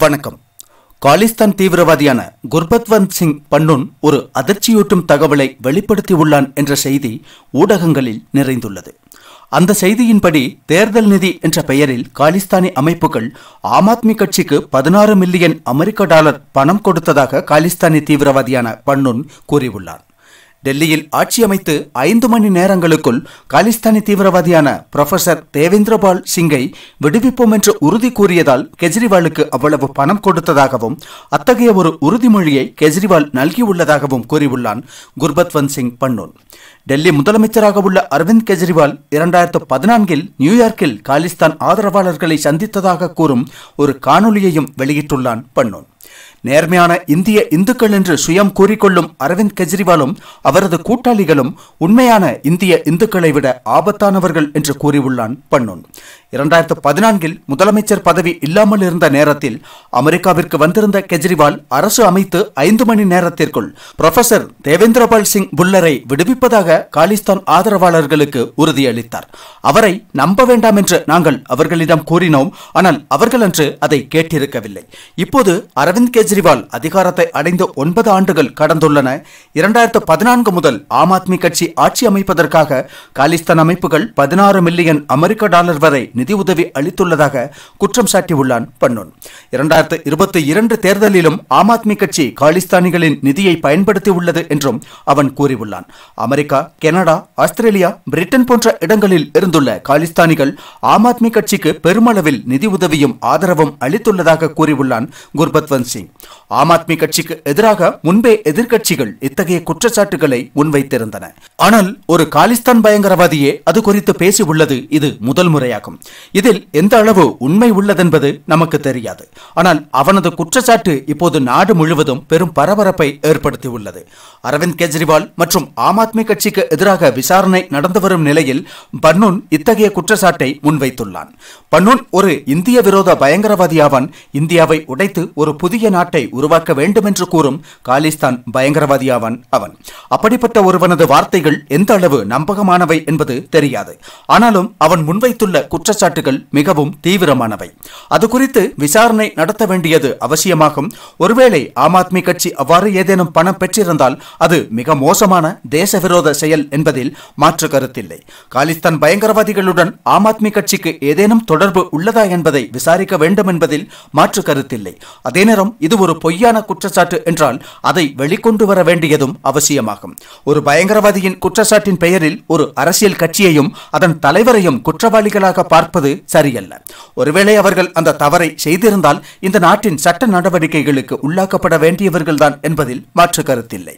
வணக்கம் காலிஸ்தான் தீவிரவாதியான குர்பத்வந்த் சிங் பன்னுன் ஒரு அதிர்ச்சியூட்டும் தகவலை வெளிப்படுத்தியுள்ளான் என்ற செய்தி ஊடகங்களில் நிறைந்துள்ளது அந்த செய்தியின்படி தேர்தல் நிதி என்ற பெயரில் காலிஸ்தானி அமைப்புகள் ஆம் ஆத்மி கட்சிக்கு பதினாறு மில்லியன் அமெரிக்க டாலர் பணம் கொடுத்ததாக காலிஸ்தானி தீவிரவாதியான பன்னுன் கூறியுள்ளார் டெல்லியில் ஆட்சி அமைத்து ஐந்து மணி நேரங்களுக்குள் காலிஸ்தானி தீவிரவாதியான புரொஃபசர் தேவேந்திரபால் சிங்கை விடுவிப்போம் என்று உறுதி கூறியதால் கெஜ்ரிவாலுக்கு அவ்வளவு பணம் கொடுத்ததாகவும் அத்தகைய ஒரு உறுதிமொழியை கெஜ்ரிவால் நல்கியுள்ளதாகவும் கூறியுள்ளான் குர்பத்வந்த் சிங் பன்னூன் டெல்லி முதலமைச்சராக உள்ள அரவிந்த் கெஜ்ரிவால் இரண்டாயிரத்து பதினான்கில் நியூயார்க்கில் காலிஸ்தான் ஆதரவாளர்களை சந்தித்ததாக கூறும் ஒரு காணொலியையும் வெளியிட்டுள்ளான் பன்னோன் நேர்மையான இந்திய இந்துக்கள் என்று சுயம் கூறிக்கொள்ளும் அரவிந்த் கெஜ்ரிவாலும் அவரது கூட்டாளிகளும் உண்மையான இந்திய இந்துக்களை விட ஆபத்தானவர்கள் என்று கூறியுள்ளான் பன்னோன் இரண்டாயிரத்து பதினான்கில் முதலமைச்சர் பதவி இல்லாமல் இருந்த நேரத்தில் அமெரிக்காவிற்கு வந்திருந்த கெஜ்ரிவால் அரசு அமைத்து ஐந்து மணி நேரத்திற்குள் புரொஃபசர் தேவேந்திரபால் சிங் புல்லரை விடுவிப்பதாக காலிஸ்தான் ஆதரவாளர்களுக்கு உறுதியளித்தார் அவரை நம்ப வேண்டாம் என்று நாங்கள் அவர்களிடம் கூறினோம் ஆனால் அவர்கள் அன்று அதை கேட்டிருக்கவில்லை இப்போது அரவிந்த் கெஜ்ரிவால் அதிகாரத்தை அடைந்து ஒன்பது ஆண்டுகள் கடந்துள்ளன இரண்டாயிரத்து பதினான்கு முதல் ஆம் ஆத்மி கட்சி ஆட்சி அமைப்பதற்காக காலிஸ்தான் அமைப்புகள் பதினாறு மில்லியன் அமெரிக்க டாலர் வரை முறை நிதி உதவி அளித்துள்ளதாக குற்றம் சாட்டியுள்ளான் பன்னோன் இரண்டாயிரத்தி இருபத்தி இரண்டு தேர்தலிலும் ஆம் ஆத்மி கட்சி காலிஸ்தானிகளின் நிதியை பயன்படுத்தியுள்ளது என்றும் அவன் கூறியுள்ளான் அமெரிக்கா கனடா ஆஸ்திரேலியா பிரிட்டன் போன்ற இடங்களில் இருந்துள்ள காலிஸ்தானிகள் ஆம் ஆத்மி கட்சிக்கு பெருமளவில் நிதி உதவியும் ஆதரவும் அளித்துள்ளதாக கூறியுள்ளான் குர்பத்வந்த் சிங் ஆம் ஆத்மி கட்சிக்கு எதிராக முன்பே எதிர்கட்சிகள் இத்தகைய குற்றச்சாட்டுகளை முன்வைத்திருந்தன ஆனால் ஒரு காலிஸ்தான் பயங்கரவாதியே அது குறித்து பேசியுள்ளது இது முதல் முறையாகும் ஆகும் இதில் எந்த அளவு உண்மை உள்ளதென்பது நமக்கு தெரியாது ஆனால் அவனது குற்றச்சாட்டு இப்போது நாடு முழுவதும் பெரும் பரபரப்பை ஏற்படுத்தியுள்ளது அரவிந்த் கெஜ்ரிவால் மற்றும் ஆம் ஆத்மி கட்சிக்கு எதிராக விசாரணை நடந்து வரும் நிலையில் பன்னூன் இத்தகைய குற்றச்சாட்டை முன்வைத்துள்ளான் பன்னூன் ஒரு இந்திய விரோத பயங்கரவாதியாவான் இந்தியாவை உடைத்து ஒரு புதிய நாட்டை உருவாக்க வேண்டும் என்று கூறும் காலிஸ்தான் பயங்கரவாதியாவான் அவன் அப்படிப்பட்ட ஒருவனது வார்த்தைகள் எந்த அளவு நம்பகமானவை என்பது தெரியாது ஆனாலும் அவன் முன்வைத்துள்ள குற்றச்சாட்டுகள் மிகவும் தீவிரமானவை அது குறித்து விசாரணை நடத்த வேண்டியது அவசியமாகும் ஒருவேளை ஆம் ஆத்மி கட்சி அவ்வாறு ஏதேனும் பணம் பெற்றிருந்தால் அது மிக மோசமான விரோத செயல் என்பதில் மாற்று கருத்தில்லை காலிஸ்தான் பயங்கரவாதிகளுடன் ஆம் ஆத்மி கட்சிக்கு ஏதேனும் தொடர்பு உள்ளதா என்பதை விசாரிக்க வேண்டும் என்பதில் மாற்று கருத்தில்லை அதே நேரம் இது ஒரு பொய்யான குற்றச்சாட்டு என்றால் அதை வெளிக்கொண்டு வர வேண்டியதும் அவசியமாகும் ஒரு பயங்கரவாதியின் குற்றச்சாட்டின் பெயரில் ஒரு அரசியல் கட்சியையும் அதன் தலைவரையும் குற்றவாளிகளாக பார்ப்பது சரியல்ல ஒருவேளை அவர்கள் அந்த தவறை செய்திருந்தால் இந்த நாட்டின் சட்ட நடவடிக்கைகளுக்கு உள்ளாக்கப்பட வேண்டியவர்கள்தான் என்பதில் மாற்று கருத்தில்லை